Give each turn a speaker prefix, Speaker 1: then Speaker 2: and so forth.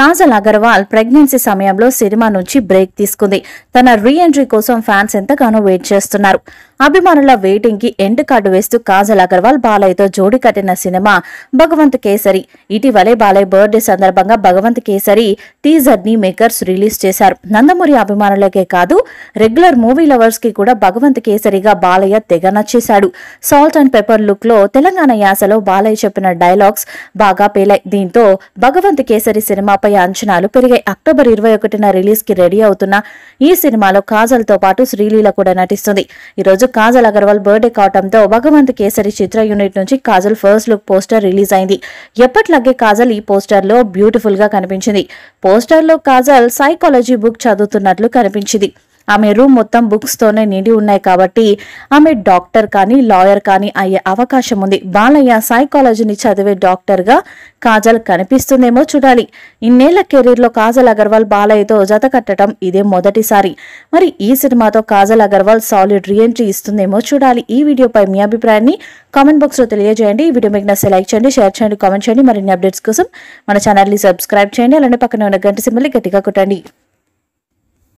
Speaker 1: Kajal Aggarwal pregnancy సమయంలో cinema నుంచి break తీసుకుంది తన రీ ఎంట్రీ కోసం ఫ్యాన్స్ ఎంతగానో వెయిట్ చేస్తున్నారు అభిమానుల వెయిటింగ్ కి ఎండ్ కార్డు వేస్తూ కాజల్ అగర్వాల్ బాలయ్యతో జోడి కట్టిన సినిమా భగవంత్ కేసరి ఇటీవలే బాలయ్య బర్త్డే సందర్భంగా భగవంత్ కేసరి టీజర్ ని మేకర్స్ రిలీజ్ చేశారు నందమూరి అభిమానులకే కాదు రెగ్యులర్ మూవీ లవర్స్ కి కూడా భగవంత్ కేసరిగా బాలయ్య తెగ నచ్చేశాడు సాల్ట్ అండ్ పెప్పర్ లుక్ లో తెలంగాణ యాసలో బాలయ్య చెప్పిన డైలాగ్స్ బాగా పేలాయి దీంతో భగవంత్ కేసరి సినిమా సినిమాపై అంచనాలు పెరిగాయి అక్టోబర్ ఇరవై ఒకటిన రిలీజ్ కి రెడీ అవుతున్న ఈ సినిమాలో కాజల్ తో పాటు శ్రీలీల కూడా నటిస్తుంది ఈ రోజు కాజల్ అగర్వాల్ బర్త్డే కావడంతో భగవంత్ కేసరి చిత్ర యూనిట్ నుంచి Kajal first look poster release అయింది ఎప్పట్లాగే కాజల్ ఈ పోస్టర్ లో బ్యూటిఫుల్ గా కనిపించింది పోస్టర్ లో కాజల్ సైకాలజీ బుక్ చదువుతున్నట్లు కనిపించింది ఆమె రూమ్ మొత్తం బుక్స్తోనే నిండి ఉన్నాయి కాబట్టి ఆమె డాక్టర్ కానీ లాయర్ కానీ అయ్యే అవకాశం ఉంది బాలయ్య సైకాలజీని చదివే డాక్టర్గా కాజల్ కనిపిస్తుందేమో చూడాలి ఇన్నేళ్ల కెరీర్లో కాజల్ అగర్వాల్ బాలయ్యతో జత కట్టడం ఇదే మొదటిసారి మరి ఈ సినిమాతో కాజల్ అగర్వాల్ సాలిడ్ రీఎంట్రీ ఇస్తుందేమో చూడాలి ఈ వీడియోపై మీ అభిప్రాయాన్ని కామెంట్ లో తెలియజేయండి ఈ వీడియో మీకు నచ్చే లైక్ చేయండి షేర్ చేయండి కామెంట్ చేయండి మరిన్ని అప్డేట్స్ కోసం మన ని సబ్స్క్రైబ్ చేయండి అలానే పక్కన ఉన్న గంట సిమ్మల్ని గట్టిగా కొట్టండి